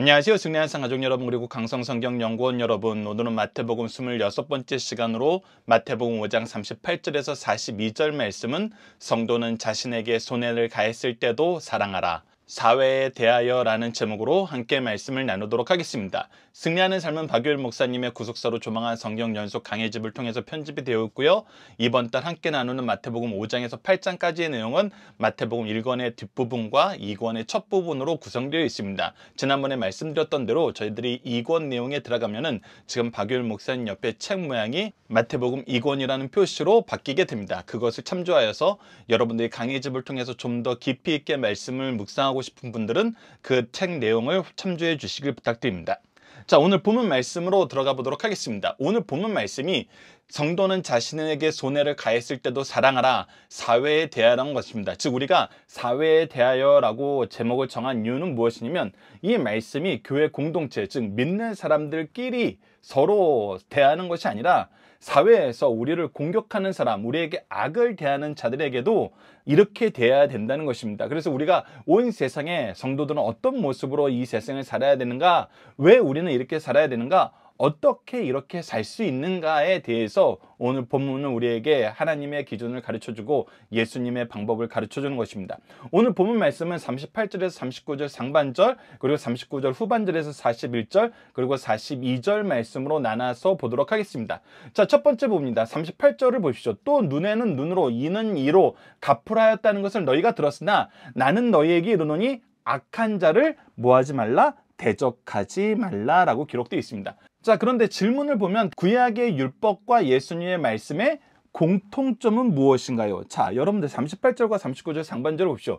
안녕하세요. 승리한 상가족 여러분 그리고 강성성경연구원 여러분 오늘은 마태복음 26번째 시간으로 마태복음 5장 38절에서 42절 말씀은 성도는 자신에게 손해를 가했을 때도 사랑하라. 사회에 대하여 라는 제목으로 함께 말씀을 나누도록 하겠습니다. 승리하는 삶은 박유일 목사님의 구속사로 조망한 성경 연속 강의집을 통해서 편집이 되었고요 이번 달 함께 나누는 마태복음 5장에서 8장까지의 내용은 마태복음 1권의 뒷부분과 2권의 첫 부분으로 구성되어 있습니다. 지난번에 말씀드렸던 대로 저희들이 2권 내용에 들어가면은 지금 박유일 목사님 옆에 책 모양이 마태복음 2권이라는 표시로 바뀌게 됩니다. 그것을 참조하여서 여러분들이 강의집을 통해서 좀 더 깊이 있게 말씀을 묵상하고 싶은 분들은 그 책 내용을 참조해 주시길 부탁드립니다. 자 오늘 본문 말씀으로 들어가 보도록 하겠습니다. 오늘 본문 말씀이 성도는 자신에게 손해를 가했을 때도 사랑하라 사회에 대하라는 것입니다. 즉 우리가 사회에 대하여라고 제목을 정한 이유는 무엇이냐면 이 말씀이 교회 공동체 즉 믿는 사람들끼리 서로 대하는 것이 아니라 사회에서 우리를 공격하는 사람, 우리에게 악을 대하는 자들에게도 이렇게 대해야 된다는 것입니다. 그래서 우리가 온 세상에 성도들은 어떤 모습으로 이 세상을 살아야 되는가? 왜 우리는 이렇게 살아야 되는가? 어떻게 이렇게 살 수 있는가에 대해서 오늘 본문은 우리에게 하나님의 기준을 가르쳐주고 예수님의 방법을 가르쳐주는 것입니다. 오늘 본문 말씀은 38절에서 39절 상반절 그리고 39절 후반절에서 41절 그리고 42절 말씀으로 나눠서 보도록 하겠습니다. 자, 첫 번째 봅니다. 38절을 보십시오. 또 눈에는 눈으로 이는 이로 갚으라였다는 것을 너희가 들었으나 나는 너희에게 이르노니 악한 자를 뭐하지 말라 대적하지 말라라고 기록되어 있습니다. 자 그런데 질문을 보면 구약의 율법과 예수님의 말씀의 공통점은 무엇인가요? 자 여러분들 38절과 39절 상반절을 봅시오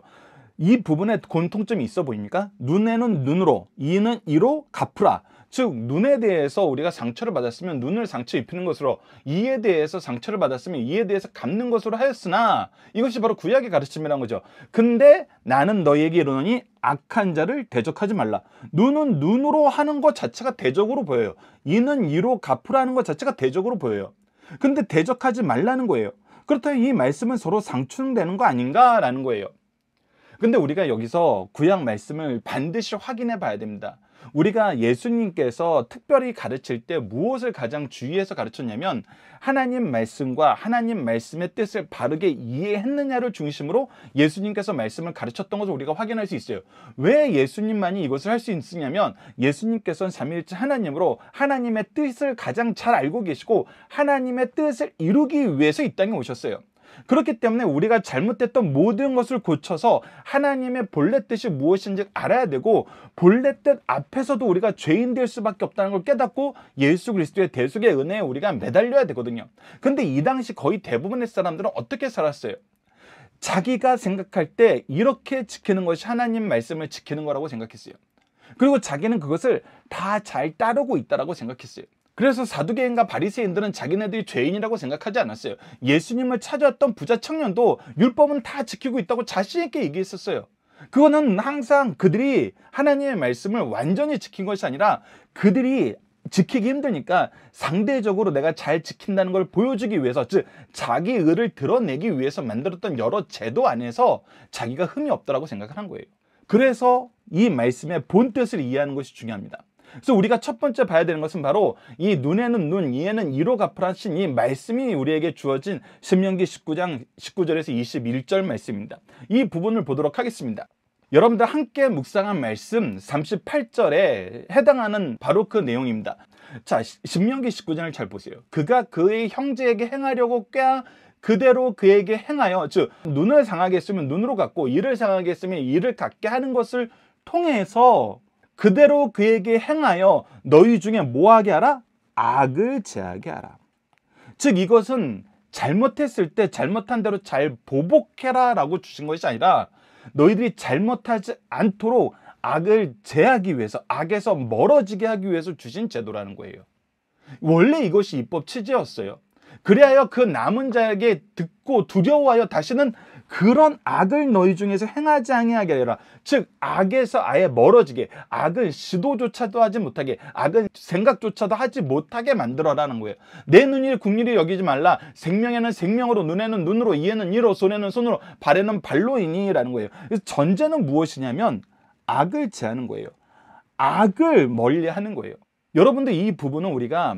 이 부분에 공통점이 있어 보입니까? 눈에는 눈으로 이는 이로 갚으라 즉 눈에 대해서 우리가 상처를 받았으면 눈을 상처 입히는 것으로 이에 대해서 상처를 받았으면 이에 대해서 갚는 것으로 하였으나 이것이 바로 구약의 가르침이라는 거죠. 근데 나는 너에게 이르노니 악한 자를 대적하지 말라. 눈은 눈으로 하는 것 자체가 대적으로 보여요. 이는 이로 갚으라는 것 자체가 대적으로 보여요. 근데 대적하지 말라는 거예요. 그렇다면 이 말씀은 서로 상충되는 거 아닌가라는 거예요. 근데 우리가 여기서 구약 말씀을 반드시 확인해 봐야 됩니다. 우리가 예수님께서 특별히 가르칠 때 무엇을 가장 주의해서 가르쳤냐면 하나님 말씀과 하나님 말씀의 뜻을 바르게 이해했느냐를 중심으로 예수님께서 말씀을 가르쳤던 것을 우리가 확인할 수 있어요. 왜 예수님만이 이것을 할 수 있느냐면 예수님께서는 삼일째 하나님으로 하나님의 뜻을 가장 잘 알고 계시고 하나님의 뜻을 이루기 위해서 이 땅에 오셨어요. 그렇기 때문에 우리가 잘못됐던 모든 것을 고쳐서 하나님의 본래 뜻이 무엇인지 알아야 되고 본래 뜻 앞에서도 우리가 죄인 될 수밖에 없다는 걸 깨닫고 예수 그리스도의 대속의 은혜에 우리가 매달려야 되거든요. 근데 이 당시 거의 대부분의 사람들은 어떻게 살았어요? 자기가 생각할 때 이렇게 지키는 것이 하나님 말씀을 지키는 거라고 생각했어요. 그리고 자기는 그것을 다 잘 따르고 있다라고 생각했어요. 그래서 사두개인과 바리새인들은 자기네들이 죄인이라고 생각하지 않았어요. 예수님을 찾아왔던 부자 청년도 율법은 다 지키고 있다고 자신 있게 얘기했었어요. 그거는 항상 그들이 하나님의 말씀을 완전히 지킨 것이 아니라 그들이 지키기 힘드니까 상대적으로 내가 잘 지킨다는 걸 보여주기 위해서 즉 자기 의를 드러내기 위해서 만들었던 여러 제도 안에서 자기가 흠이 없다라고 생각을 한 거예요. 그래서 이 말씀의 본 뜻을 이해하는 것이 중요합니다. 그래서 우리가 첫 번째 봐야 되는 것은 바로 이 눈에는 눈, 이에는 이로 갚으라신 이 말씀이 우리에게 주어진 신명기 19장 19절에서 21절 말씀입니다. 이 부분을 보도록 하겠습니다. 여러분들 함께 묵상한 말씀 38절에 해당하는 바로 그 내용입니다. 자, 신명기 19장을 잘 보세요. 그가 그의 형제에게 행하려고 꾀 그대로 그에게 행하여 즉 눈을 상하게 했으면 눈으로 갖고 이를 상하게 했으면 이를 갖게 하는 것을 통해서 그대로 그에게 행하여 너희 중에 뭐하게 하라? 악을 제하게 하라. 즉 이것은 잘못했을 때 잘못한 대로 잘 보복해라 라고 주신 것이 아니라 너희들이 잘못하지 않도록 악을 제하기 위해서 악에서 멀어지게 하기 위해서 주신 제도라는 거예요. 원래 이것이 입법 취지였어요. 그래야 그 남은 자에게 듣고 두려워하여 다시는 그런 악을 너희 중에서 행하지 아니하게 하라. 즉 악에서 아예 멀어지게 악을 시도조차도 하지 못하게 악은 생각조차도 하지 못하게 만들어라는 거예요. 내 눈이 국리를 여기지 말라. 생명에는 생명으로 눈에는 눈으로 이에는 이로 손에는 손으로 발에는 발로이니라는 거예요. 그래서 전제는 무엇이냐면 악을 제하는 거예요. 악을 멀리하는 거예요. 여러분들 이 부분은 우리가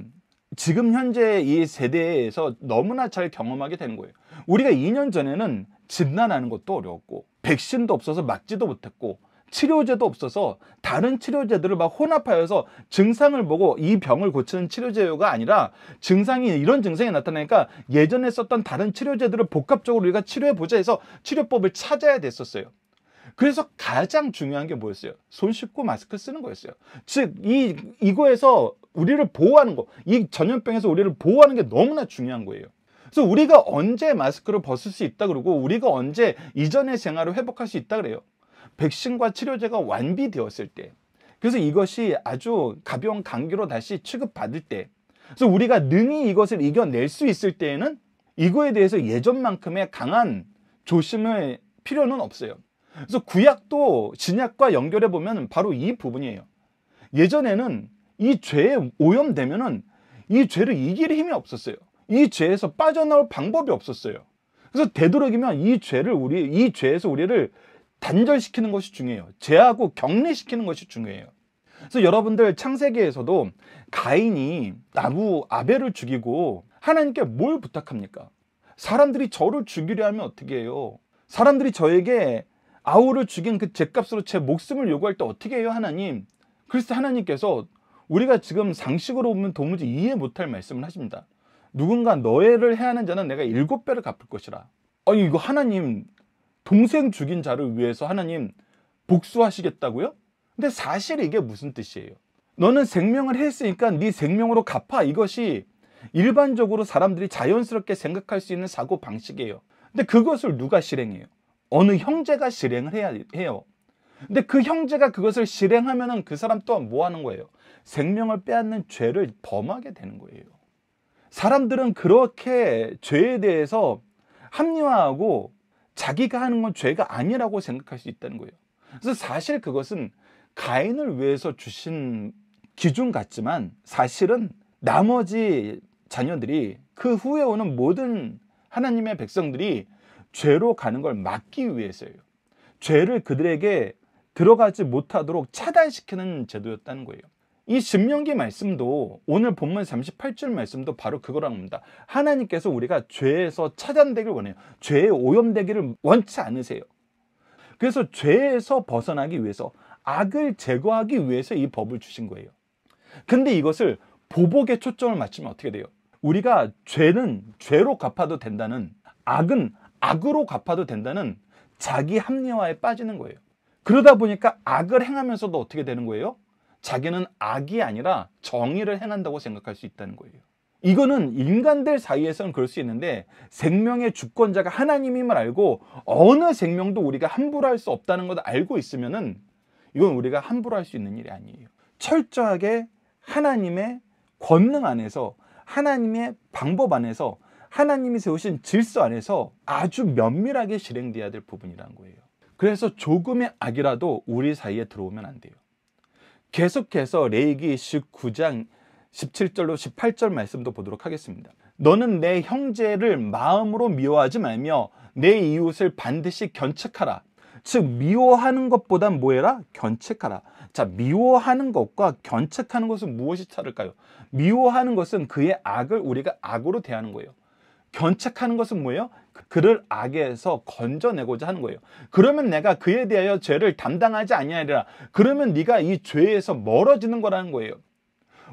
지금 현재 이 세대에서 너무나 잘 경험하게 되는 거예요. 우리가 2년 전에는 진단하는 것도 어려웠고 백신도 없어서 맞지도 못했고 치료제도 없어서 다른 치료제들을 막 혼합하여서 증상을 보고 이 병을 고치는 치료제가 아니라 증상이 이런 증상이 나타나니까 예전에 썼던 다른 치료제들을 복합적으로 우리가 치료해보자 해서 치료법을 찾아야 됐었어요. 그래서 가장 중요한 게 뭐였어요? 손 씻고 마스크 쓰는 거였어요. 즉, 이, 이거에서 우리를 보호하는 거, 이 전염병에서 우리를 보호하는 게 너무나 중요한 거예요. 그래서 우리가 언제 마스크를 벗을 수 있다 그러고 우리가 언제 이전의 생활을 회복할 수 있다 그래요. 백신과 치료제가 완비되었을 때. 그래서 이것이 아주 가벼운 감기로 다시 취급받을 때. 그래서 우리가 능히 이것을 이겨낼 수 있을 때에는 이거에 대해서 예전만큼의 강한 조심의 필요는 없어요. 그래서 구약도 진약과 연결해 보면 바로 이 부분이에요. 예전에는 이 죄에 오염되면은 이 죄를 이길 힘이 없었어요. 이 죄에서 빠져나올 방법이 없었어요. 그래서 되도록이면 이 죄를 우리 이 죄에서 우리를 단절시키는 것이 중요해요. 죄하고 격리시키는 것이 중요해요. 그래서 여러분들 창세기에서도 가인이 나무 아벨을 죽이고 하나님께 뭘 부탁합니까? 사람들이 저를 죽이려 하면 어떻게 해요? 사람들이 저에게 아우를 죽인 그 죄값으로 제 목숨을 요구할 때 어떻게 해요, 하나님? 그래서 하나님께서 우리가 지금 상식으로 보면 도무지 이해 못할 말씀을 하십니다. 누군가 너해를 해야 하는 자는 내가 일곱 배를 갚을 것이라. 아니 이거 하나님 동생 죽인 자를 위해서 하나님 복수하시겠다고요? 근데 사실 이게 무슨 뜻이에요? 너는 생명을 했으니까 네 생명으로 갚아 이것이 일반적으로 사람들이 자연스럽게 생각할 수 있는 사고 방식이에요. 근데 그것을 누가 실행해요? 어느 형제가 실행을 해야 해요. 근데 그 형제가 그것을 실행하면은 그 사람 또한 뭐 하는 거예요? 생명을 빼앗는 죄를 범하게 되는 거예요. 사람들은 그렇게 죄에 대해서 합리화하고 자기가 하는 건 죄가 아니라고 생각할 수 있다는 거예요. 그래서 사실 그것은 가인을 위해서 주신 기준 같지만 사실은 나머지 자녀들이 그 후에 오는 모든 하나님의 백성들이 죄로 가는 걸 막기 위해서예요. 죄를 그들에게 들어가지 못하도록 차단시키는 제도였다는 거예요. 이 신명기 말씀도 오늘 본문 38절 말씀도 바로 그거랍니다. 하나님께서 우리가 죄에서 차단되길 원해요. 죄에 오염되기를 원치 않으세요. 그래서 죄에서 벗어나기 위해서 악을 제거하기 위해서 이 법을 주신 거예요. 근데 이것을 보복에 초점을 맞추면 어떻게 돼요? 우리가 죄는 죄로 갚아도 된다는 악은 악으로 갚아도 된다는 자기 합리화에 빠지는 거예요. 그러다 보니까 악을 행하면서도 어떻게 되는 거예요? 자기는 악이 아니라 정의를 행한다고 생각할 수 있다는 거예요. 이거는 인간들 사이에서는 그럴 수 있는데 생명의 주권자가 하나님임을 알고 어느 생명도 우리가 함부로 할 수 없다는 것을 알고 있으면은 이건 우리가 함부로 할 수 있는 일이 아니에요. 철저하게 하나님의 권능 안에서 하나님의 방법 안에서 하나님이 세우신 질서 안에서 아주 면밀하게 실행돼야 될 부분이라는 거예요. 그래서 조금의 악이라도 우리 사이에 들어오면 안 돼요. 계속해서 레이기 19장 17절로 18절 말씀도 보도록 하겠습니다. 너는 내 형제를 마음으로 미워하지 말며 내 이웃을 반드시 견책하라. 즉 미워하는 것보다 뭐해라? 견책하라. 자, 미워하는 것과 견책하는 것은 무엇이 다를까요? 미워하는 것은 그의 악을 우리가 악으로 대하는 거예요. 견책하는 것은 뭐예요? 그- 그를 악에서 건져내고자 하는 거예요. 그러면 내가 그에 대하여 죄를 담당하지 아니하리라. 그러면 네가 이 죄에서 멀어지는 거라는 거예요.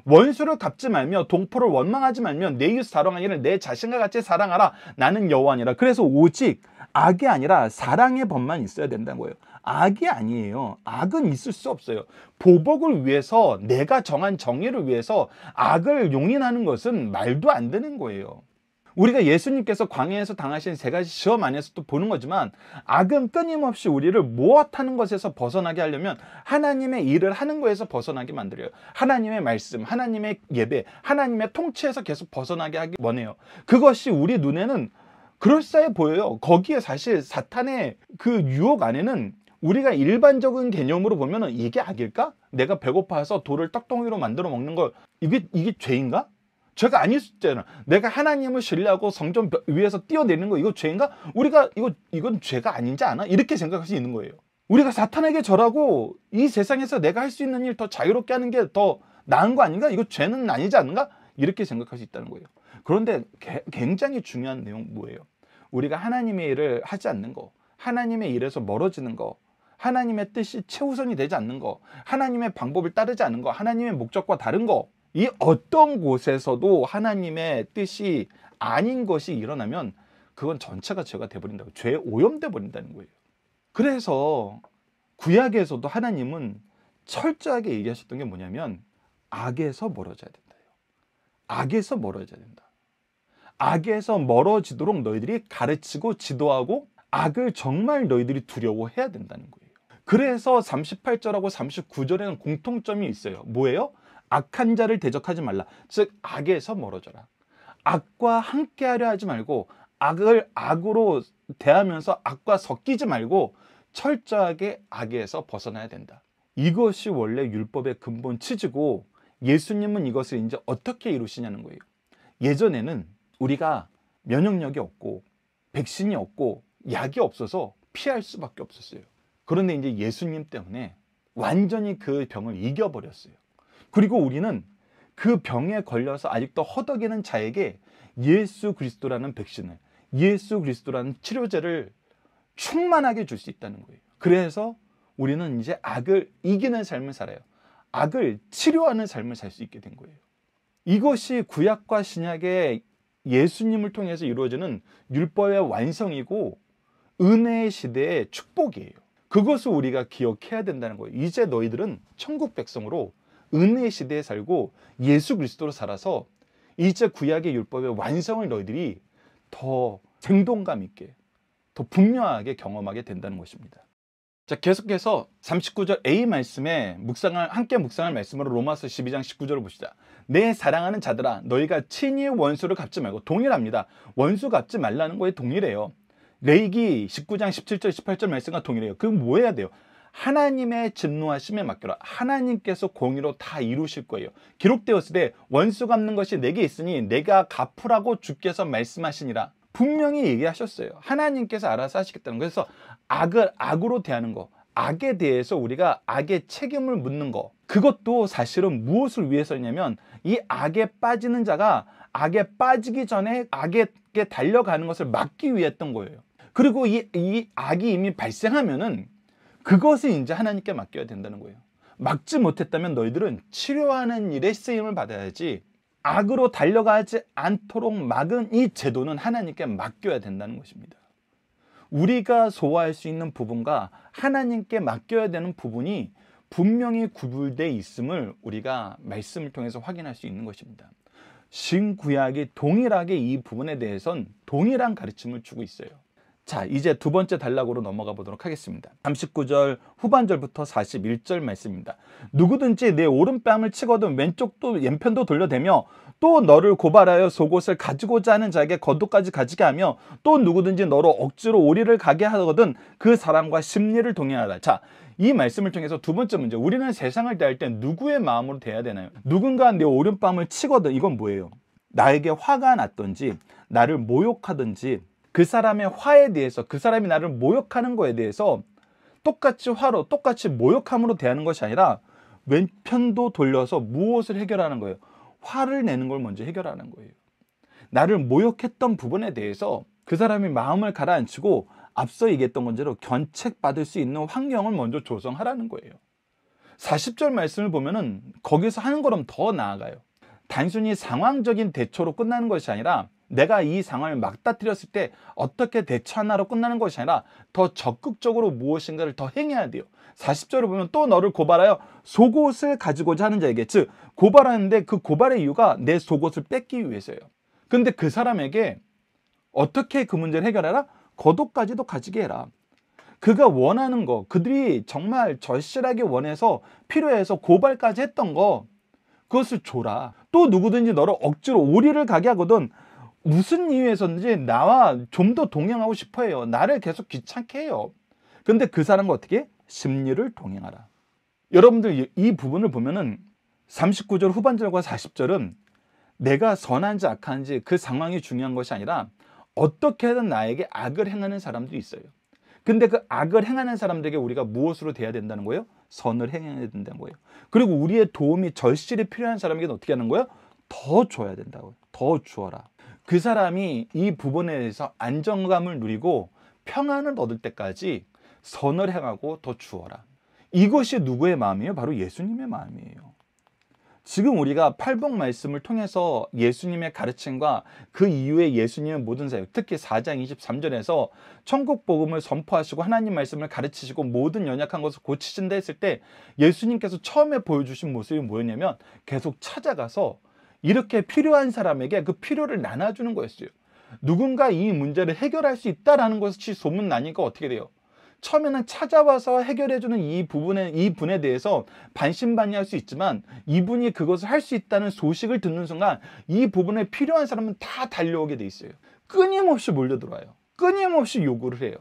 원수를 갚지 말며 동포를 원망하지 말며 내 이웃 사랑하기를 내 자신과 같이 사랑하라. 나는 여호와니라. 그래서 오직 악이 아니라 사랑의 법만 있어야 된다는 거예요. 악이 아니에요. 악은 있을 수 없어요. 보복을 위해서 내가 정한 정의를 위해서 악을 용인하는 것은 말도 안 되는 거예요. 우리가 예수님께서 광야에서 당하신 세 가지 시험 안에서 또 보는 거지만 악은 끊임없이 우리를 모아타는 것에서 벗어나게 하려면 하나님의 일을 하는 거에서 벗어나게 만들어요. 하나님의 말씀, 하나님의 예배, 하나님의 통치에서 계속 벗어나게 하기 원해요. 그것이 우리 눈에는 그럴싸해 보여요. 거기에 사실 사탄의 그 유혹 안에는 우리가 일반적인 개념으로 보면 이게 악일까? 내가 배고파서 돌을 떡덩이로 만들어 먹는 걸 이게 이게 죄인가? 죄가 아니잖아. 내가 하나님을 신뢰하고 성전 위에서 뛰어내리는 거 이거 죄인가? 우리가 이거 이건 죄가 아닌지 않아? 이렇게 생각할 수 있는 거예요. 우리가 사탄에게 절하고 이 세상에서 내가 할 수 있는 일 더 자유롭게 하는 게 더 나은 거 아닌가? 이거 죄는 아니지 않은가? 이렇게 생각할 수 있다는 거예요. 그런데 개, 굉장히 중요한 내용 뭐예요? 우리가 하나님의 일을 하지 않는 거, 하나님의 일에서 멀어지는 거, 하나님의 뜻이 최우선이 되지 않는 거, 하나님의 방법을 따르지 않는 거, 하나님의 목적과 다른 거, 이 어떤 곳에서도 하나님의 뜻이 아닌 것이 일어나면 그건 전체가 죄가 돼버린다고 죄에 오염돼 버린다는 거예요. 그래서 구약에서도 하나님은 철저하게 얘기하셨던 게 뭐냐면 악에서 멀어져야 된다요. 악에서 멀어져야 된다. 악에서 멀어지도록 너희들이 가르치고 지도하고 악을 정말 너희들이 두려워해야 된다는 거예요. 그래서 38절하고 39절에는 공통점이 있어요. 뭐예요? 악한 자를 대적하지 말라. 즉 악에서 멀어져라. 악과 함께하려 하지 말고 악을 악으로 대하면서 악과 섞이지 말고 철저하게 악에서 벗어나야 된다. 이것이 원래 율법의 근본 취지고 예수님은 이것을 이제 어떻게 이루시냐는 거예요. 예전에는 우리가 면역력이 없고 백신이 없고 약이 없어서 피할 수밖에 없었어요. 그런데 이제 예수님 때문에 완전히 그 병을 이겨버렸어요. 그리고 우리는 그 병에 걸려서 아직도 허덕이는 자에게 예수 그리스도라는 백신을 예수 그리스도라는 치료제를 충만하게 줄 수 있다는 거예요. 그래서 우리는 이제 악을 이기는 삶을 살아요. 악을 치료하는 삶을 살 수 있게 된 거예요. 이것이 구약과 신약의 예수님을 통해서 이루어지는 율법의 완성이고 은혜의 시대의 축복이에요. 그것을 우리가 기억해야 된다는 거예요. 이제 너희들은 천국 백성으로 은혜의 시대에 살고 예수 그리스도로 살아서 이제 구약의 율법의 완성을 너희들이 더 생동감 있게 더 분명하게 경험하게 된다는 것입니다. 자, 계속해서 39절 A 말씀에 묵상을 함께 묵상할 말씀으로 로마서 12장 19절을 봅시다. 내 사랑하는 자들아 너희가 친히 원수를 갚지 말고 동일합니다. 원수 갚지 말라는 거에 동일해요. 레이기 19장 17절 18절 말씀과 동일해요. 그럼 뭐 해야 돼요? 하나님의 진노하심에 맡겨라. 하나님께서 공의로 다 이루실 거예요. 기록되었을때 원수 갚는 것이 내게 있으니 내가 갚으라고 주께서 말씀하시니라. 분명히 얘기하셨어요. 하나님께서 알아서 하시겠다는 거예요. 그래서 악을 악으로 대하는 거, 악에 대해서 우리가 악의 책임을 묻는 거. 그것도 사실은 무엇을 위해서냐면 이 악에 빠지는 자가 악에 빠지기 전에 악에 달려가는 것을 막기 위해 했던 거예요. 그리고 이, 이 악이 이미 발생하면은 그것을 이제 하나님께 맡겨야 된다는 거예요. 막지 못했다면 너희들은 치료하는 일에 쓰임을 받아야지 악으로 달려가지 않도록 막은 이 제도는 하나님께 맡겨야 된다는 것입니다. 우리가 소화할 수 있는 부분과 하나님께 맡겨야 되는 부분이 분명히 구분돼 있음을 우리가 말씀을 통해서 확인할 수 있는 것입니다. 신구약이 동일하게 이 부분에 대해선 동일한 가르침을 주고 있어요. 자 이제 두 번째 단락으로 넘어가 보도록 하겠습니다 39절 후반절부터 41절 말씀입니다 누구든지 내 오른뺨을 치거든 왼쪽도 왼편도 돌려대며 또 너를 고발하여 속옷을 가지고자 하는 자에게 겉옷까지 가지게 하며 또 누구든지 너로 억지로 오리를 가게 하거든 그 사람과 심리를 동행하라자이 말씀을 통해서 두 번째 문제 우리는 세상을 대할 때 누구의 마음으로 대해야 되나요? 누군가 내 오른뺨을 치거든 이건 뭐예요? 나에게 화가 났던지 나를 모욕하든지 그 사람의 화에 대해서 그 사람이 나를 모욕하는 거에 대해서 똑같이 화로 똑같이 모욕함으로 대하는 것이 아니라 왼편도 돌려서 무엇을 해결하는 거예요. 화를 내는 걸 먼저 해결하는 거예요. 나를 모욕했던 부분에 대해서 그 사람이 마음을 가라앉히고 앞서 얘기했던 문제로 견책받을 수 있는 환경을 먼저 조성하라는 거예요. 40절 말씀을 보면은 거기서 한 걸음 더 나아가요. 단순히 상황적인 대처로 끝나는 것이 아니라 내가 이 상황을 막다뜨렸을 때 어떻게 대처하나로 끝나는 것이 아니라 더 적극적으로 무엇인가를 더 행해야 돼요. 40절을 보면 또 너를 고발하여 속옷을 가지고자 하는 자에게 즉 고발하는데 그 고발의 이유가 내 속옷을 뺏기 위해서예요. 근데 그 사람에게 어떻게 그 문제를 해결해라? 거독까지도 가지게 해라. 그가 원하는 거, 그들이 정말 절실하게 원해서 필요해서 고발까지 했던 거 그것을 줘라. 또 누구든지 너를 억지로 오리를 가게 하거든 무슨 이유에서든지 나와 좀 더 동행하고 싶어 해요. 나를 계속 귀찮게 해요. 근데 그 사람과 어떻게? 심리를 동행하라. 여러분들 이 부분을 보면은 39절 후반절과 40절은 내가 선한지 악한지 그 상황이 중요한 것이 아니라 어떻게든 나에게 악을 행하는 사람들이 있어요. 근데 그 악을 행하는 사람들에게 우리가 무엇으로 돼야 된다는 거예요? 선을 행해야 된다는 거예요. 그리고 우리의 도움이 절실히 필요한 사람에게는 어떻게 하는 거예요? 더 줘야 된다고. 더 주어라. 그 사람이 이 부분에 대해서 안정감을 누리고 평안을 얻을 때까지 선을 행하고 더 주어라. 이것이 누구의 마음이에요? 바로 예수님의 마음이에요. 지금 우리가 팔복 말씀을 통해서 예수님의 가르침과 그 이후에 예수님의 모든 사역, 특히 4장 23절에서 천국 복음을 선포하시고 하나님 말씀을 가르치시고 모든 연약한 것을 고치신다 했을 때 예수님께서 처음에 보여주신 모습이 뭐였냐면 계속 찾아가서 이렇게 필요한 사람에게 그 필요를 나눠주는 거였어요. 누군가 이 문제를 해결할 수 있다라는 것이 소문나니까 어떻게 돼요? 처음에는 찾아와서 해결해주는 이 부분에, 이 분에 대해서 반신반의할 수 있지만 이분이 그것을 할 수 있다는 소식을 듣는 순간 이 부분에 필요한 사람은 다 달려오게 돼 있어요. 끊임없이 몰려들어와요. 끊임없이 요구를 해요.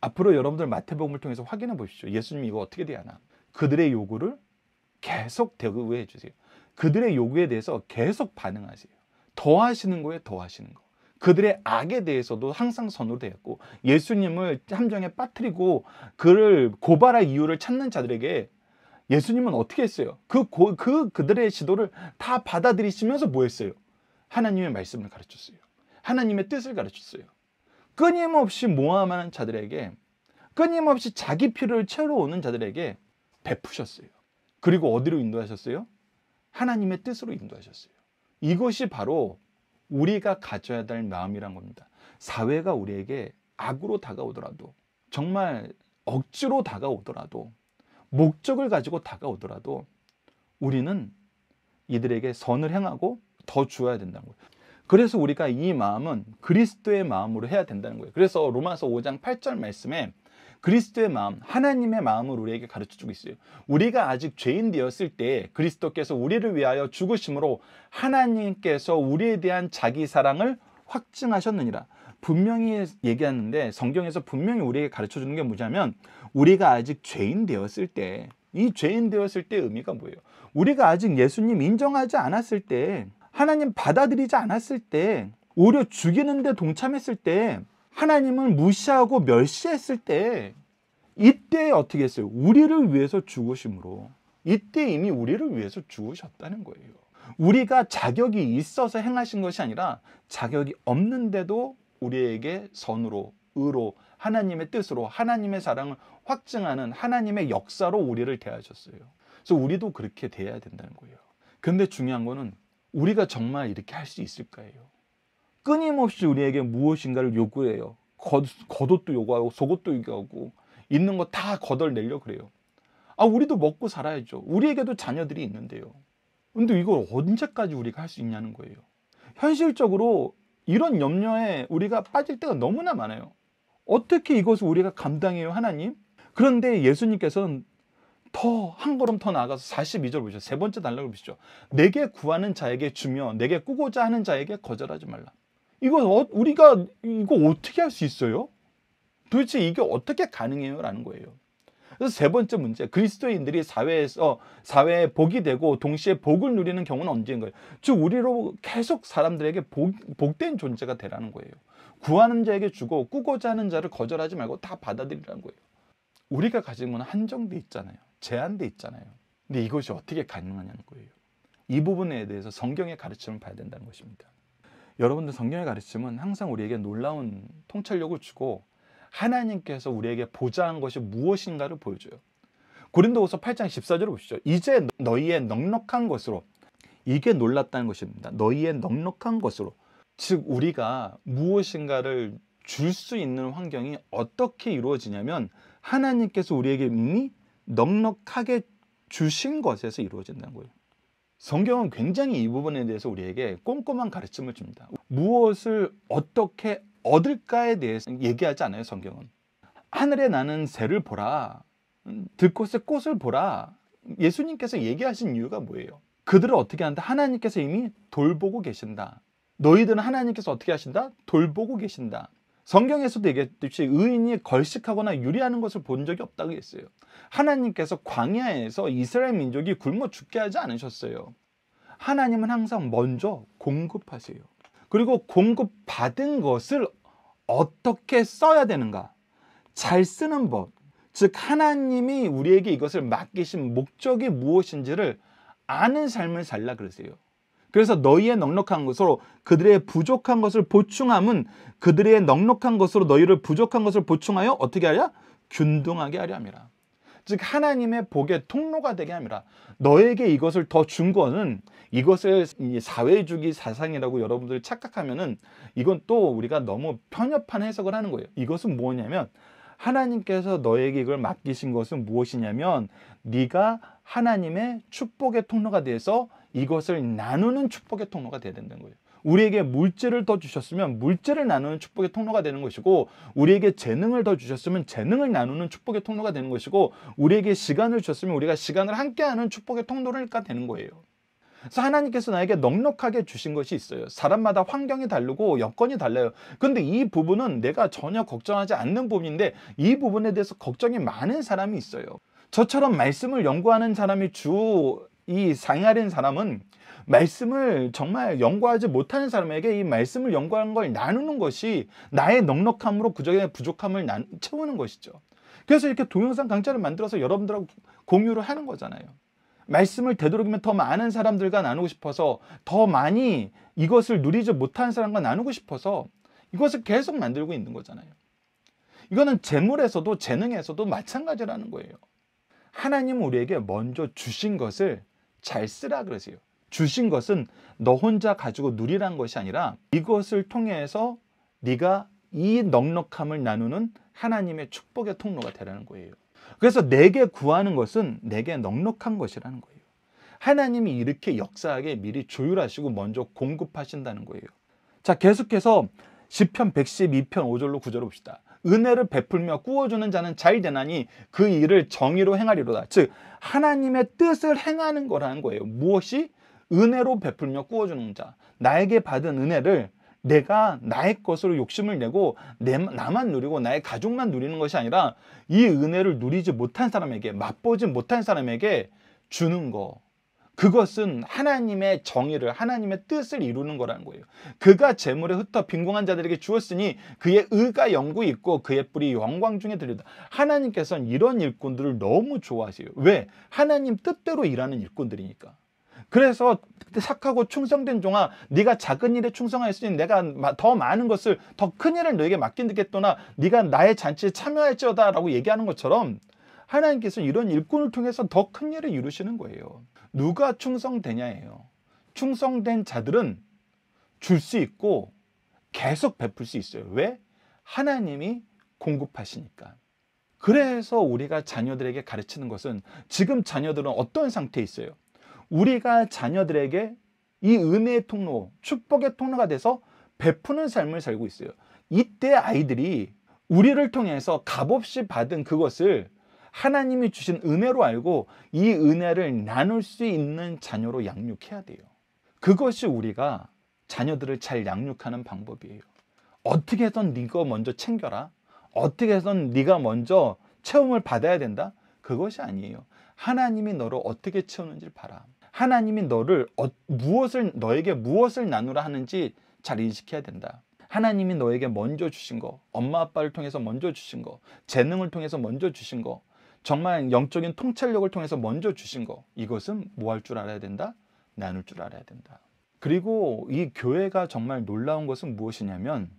앞으로 여러분들 마태복음을 통해서 확인해 보십시오. 예수님이 거 어떻게 되야 하나. 그들의 요구를 계속 대구해 주세요. 그들의 요구에 대해서 계속 반응하세요. 더 하시는 거예요더 하시는 거. 그들의 악에 대해서도 항상 선호되었고 예수님을 함정에 빠뜨리고 그를 고발할 이유를 찾는 자들에게 예수님은 어떻게 했어요? 그, 고, 그 그들의 시도를다 받아들이시면서 뭐 했어요? 하나님의 말씀을 가르쳤어요. 하나님의 뜻을 가르쳤어요. 끊임없이 모함하는 자들에게 끊임없이 자기 피요를 채우러 오는 자들에게 베푸셨어요. 그리고 어디로 인도하셨어요? 하나님의 뜻으로 인도하셨어요. 이것이 바로 우리가 가져야 될 마음이란 겁니다. 사회가 우리에게 악으로 다가오더라도 정말 억지로 다가오더라도 목적을 가지고 다가오더라도 우리는 이들에게 선을 행하고 더 주어야 된다는 거예요. 그래서 우리가 이 마음은 그리스도의 마음으로 해야 된다는 거예요. 그래서 로마서 5장 8절 말씀에 그리스도의 마음, 하나님의 마음을 우리에게 가르쳐 주고 있어요. 우리가 아직 죄인 되었을 때 그리스도께서 우리를 위하여 죽으심으로 하나님께서 우리에 대한 자기 사랑을 확증하셨느니라. 분명히 얘기하는데 성경에서 분명히 우리에게 가르쳐 주는 게 뭐냐면 우리가 아직 죄인 되었을 때 이 죄인 되었을 때 의미가 뭐예요? 우리가 아직 예수님 인정하지 않았을 때 하나님 받아들이지 않았을 때 오히려 죽이는데 동참했을 때 하나님을 무시하고 멸시했을 때 이때 어떻게 했어요? 우리를 위해서 죽으심으로 이때 이미 우리를 위해서 죽으셨다는 거예요. 우리가 자격이 있어서 행하신 것이 아니라 자격이 없는데도 우리에게 선으로 의로 하나님의 뜻으로 하나님의 사랑을 확증하는 하나님의 역사로 우리를 대하셨어요. 그래서 우리도 그렇게 대야 된다는 거예요. 근데 중요한 거는 우리가 정말 이렇게 할 수 있을까요? 끊임없이 우리에게 무엇인가를 요구해요. 겉, 겉옷도 요구하고 속옷도 요구하고 있는 거 다 거덜내려 그래요. 아 우리도 먹고 살아야죠. 우리에게도 자녀들이 있는데요. 근데 이걸 언제까지 우리가 할 수 있냐는 거예요. 현실적으로 이런 염려에 우리가 빠질 때가 너무나 많아요. 어떻게 이것을 우리가 감당해요, 하나님? 그런데 예수님께서는 더 한 걸음 더 나아가서 42절 보시죠. 세 번째 단락을 보시죠. 내게 구하는 자에게 주며 내게 꾸고자 하는 자에게 거절하지 말라. 이거 어, 우리가 이거 어떻게 할 수 있어요? 도대체 이게 어떻게 가능해요? 라는 거예요. 그래서 세 번째 문제, 그리스도인들이 사회에서 사회에 복이 되고 동시에 복을 누리는 경우는 언제인가요? 즉 우리로 계속 사람들에게 복, 복된 존재가 되라는 거예요. 구하는 자에게 주고 꾸고자 하는 자를 거절하지 말고 다 받아들이라는 거예요. 우리가 가진 건 한정돼 있잖아요. 제한돼 있잖아요. 근데 이것이 어떻게 가능하냐는 거예요. 이 부분에 대해서 성경의 가르침을 봐야 된다는 것입니다. 여러분들 성경의 가르침은 항상 우리에게 놀라운 통찰력을 주고 하나님께서 우리에게 보장한 것이 무엇인가를 보여줘요. 고린도후서 8장 14절을 보시죠. 이제 너희의 넉넉한 것으로 이게 놀랐다는 것입니다. 너희의 넉넉한 것으로 즉 우리가 무엇인가를 줄 수 있는 환경이 어떻게 이루어지냐면 하나님께서 우리에게 이미 넉넉하게 주신 것에서 이루어진다는 거예요. 성경은 굉장히 이 부분에 대해서 우리에게 꼼꼼한 가르침을 줍니다. 무엇을 어떻게 얻을까에 대해서 얘기하지 않아요, 성경은. 하늘에 나는 새를 보라. 들꽃의 꽃을 보라. 예수님께서 얘기하신 이유가 뭐예요? 그들을 어떻게 한다? 하나님께서 이미 돌보고 계신다. 너희들은 하나님께서 어떻게 하신다? 돌보고 계신다. 성경에서도 얘기했듯이 의인이 걸식하거나 유리하는 것을 본 적이 없다고 했어요. 하나님께서 광야에서 이스라엘 민족이 굶어 죽게 하지 않으셨어요. 하나님은 항상 먼저 공급하세요. 그리고 공급받은 것을 어떻게 써야 되는가? 잘 쓰는 법. 즉, 하나님이 우리에게 이것을 맡기신 목적이 무엇인지를 아는 삶을 살라 그러세요. 그래서 너희의 넉넉한 것으로 그들의 부족한 것을 보충함은 그들의 넉넉한 것으로 너희를 부족한 것을 보충하여 어떻게 하랴? 균등하게 하려 함이라. 즉 하나님의 복의 통로가 되게 함이라. 너에게 이것을 더준 거는 이것을 사회주기 사상이라고 여러분들 착각하면은 이건 또 우리가 너무 편협한 해석을 하는 거예요. 이것은 뭐냐면 하나님께서 너에게 이걸 맡기신 것은 무엇이냐면 네가 하나님의 축복의 통로가 돼서 이것을 나누는 축복의 통로가 되어야 된다는 거예요. 우리에게 물질을 더 주셨으면 물질을 나누는 축복의 통로가 되는 것이고 우리에게 재능을 더 주셨으면 재능을 나누는 축복의 통로가 되는 것이고 우리에게 시간을 주셨으면 우리가 시간을 함께하는 축복의 통로가 되는 거예요. 그래서 하나님께서 나에게 넉넉하게 주신 것이 있어요. 사람마다 환경이 다르고 여건이 달라요. 근데 이 부분은 내가 전혀 걱정하지 않는 부분인데 이 부분에 대해서 걱정이 많은 사람이 있어요. 저처럼 말씀을 연구하는 사람이 주이 상하린 사람은 말씀을 정말 연구하지 못하는 사람에게 이 말씀을 연구하는 걸 나누는 것이 나의 넉넉함으로 그저의 부족함을 나, 채우는 것이죠. 그래서 이렇게 동영상 강좌를 만들어서 여러분들하고 공유를 하는 거잖아요. 말씀을 되도록이면 더 많은 사람들과 나누고 싶어서 더 많이 이것을 누리지 못한 사람과 나누고 싶어서 이것을 계속 만들고 있는 거잖아요. 이거는 재물에서도 재능에서도 마찬가지라는 거예요. 하나님 우리에게 먼저 주신 것을 잘 쓰라 그러세요. 주신 것은 너 혼자 가지고 누리란 것이 아니라 이것을 통해서 네가 이 넉넉함을 나누는 하나님의 축복의 통로가 되라는 거예요. 그래서 내게 구하는 것은 내게 넉넉한 것이라는 거예요. 하나님이 이렇게 역사하게 미리 조율하시고 먼저 공급하신다는 거예요. 자, 계속해서 시편 112편 5절로 9절을 봅시다. 은혜를 베풀며 구워주는 자는 잘 되나니 그 일을 정의로 행하리로다. 즉 하나님의 뜻을 행하는 거라는 거예요. 무엇이? 은혜로 베풀며 구워주는 자. 나에게 받은 은혜를 내가 나의 것으로 욕심을 내고 내, 나만 누리고 나의 가족만 누리는 것이 아니라 이 은혜를 누리지 못한 사람에게 맛보지 못한 사람에게 주는 거 그것은 하나님의 정의를 하나님의 뜻을 이루는 거라는 거예요. 그가 재물에 흩어 빈궁한 자들에게 주었으니 그의 의가 영구 있고 그의 뿌리 영광 중에 들리다. 하나님께서는 이런 일꾼들을 너무 좋아하세요. 왜? 하나님 뜻대로 일하는 일꾼들이니까. 그래서 착하고 충성된 종아 네가 작은 일에 충성하였으니 내가 더 많은 것을 더 큰 일을 너에게 맡긴 듯겠더나 네가 나의 잔치에 참여할지어다라고 얘기하는 것처럼 하나님께서 이런 일꾼을 통해서 더 큰 일을 이루시는 거예요. 누가 충성되냐예요. 충성된 자들은 줄 수 있고 계속 베풀 수 있어요. 왜? 하나님이 공급하시니까. 그래서 우리가 자녀들에게 가르치는 것은 지금 자녀들은 어떤 상태에 있어요? 우리가 자녀들에게 이 은혜의 통로, 축복의 통로가 돼서 베푸는 삶을 살고 있어요. 이때 아이들이 우리를 통해서 값없이 받은 그것을 하나님이 주신 은혜로 알고 이 은혜를 나눌 수 있는 자녀로 양육해야 돼요. 그것이 우리가 자녀들을 잘 양육하는 방법이에요. 어떻게 해선 네가 먼저 챙겨라. 어떻게 해선 네가 먼저 체험을 받아야 된다. 그것이 아니에요. 하나님이 너를 어떻게 채우는지를 봐라. 하나님이 너를 어, 무엇을 너에게 무엇을 나누라 하는지 잘 인식해야 된다. 하나님이 너에게 먼저 주신 거, 엄마 아빠를 통해서 먼저 주신 거, 재능을 통해서 먼저 주신 거, 정말 영적인 통찰력을 통해서 먼저 주신 거 이것은 뭐 할 줄 알아야 된다? 나눌 줄 알아야 된다. 그리고 이 교회가 정말 놀라운 것은 무엇이냐면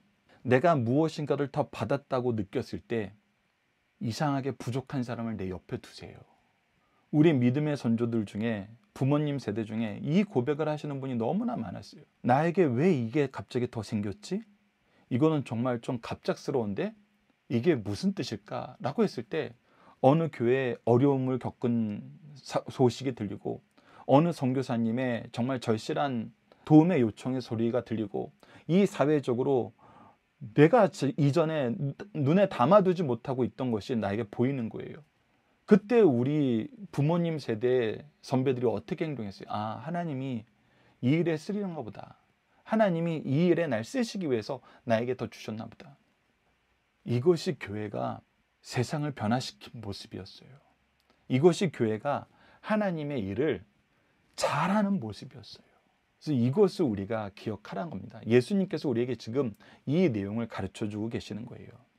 내가 무엇인가를 더 받았다고 느꼈을 때 이상하게 부족한 사람을 내 옆에 두세요. 우리 믿음의 선조들 중에 부모님 세대 중에 이 고백을 하시는 분이 너무나 많았어요. 나에게 왜 이게 갑자기 더 생겼지? 이거는 정말 좀 갑작스러운데 이게 무슨 뜻일까? 라고 했을 때 어느 교회에 어려움을 겪은 소식이 들리고 어느 선교사님의 정말 절실한 도움의 요청의 소리가 들리고 이 사회적으로 내가 이전에 눈에 담아두지 못하고 있던 것이 나에게 보이는 거예요. 그때 우리 부모님 세대 선배들이 어떻게 행동했어요? 아, 하나님이 이 일에 쓰리는가 보다. 하나님이 이 일에 날 쓰시기 위해서 나에게 더 주셨나 보다. 이것이 교회가 세상을 변화시킨 모습이었어요. 이것이 교회가 하나님의 일을 잘하는 모습이었어요. 그래서 이것을 우리가 기억하라는 겁니다. 예수님께서 우리에게 지금 이 내용을 가르쳐 주고 계시는 거예요.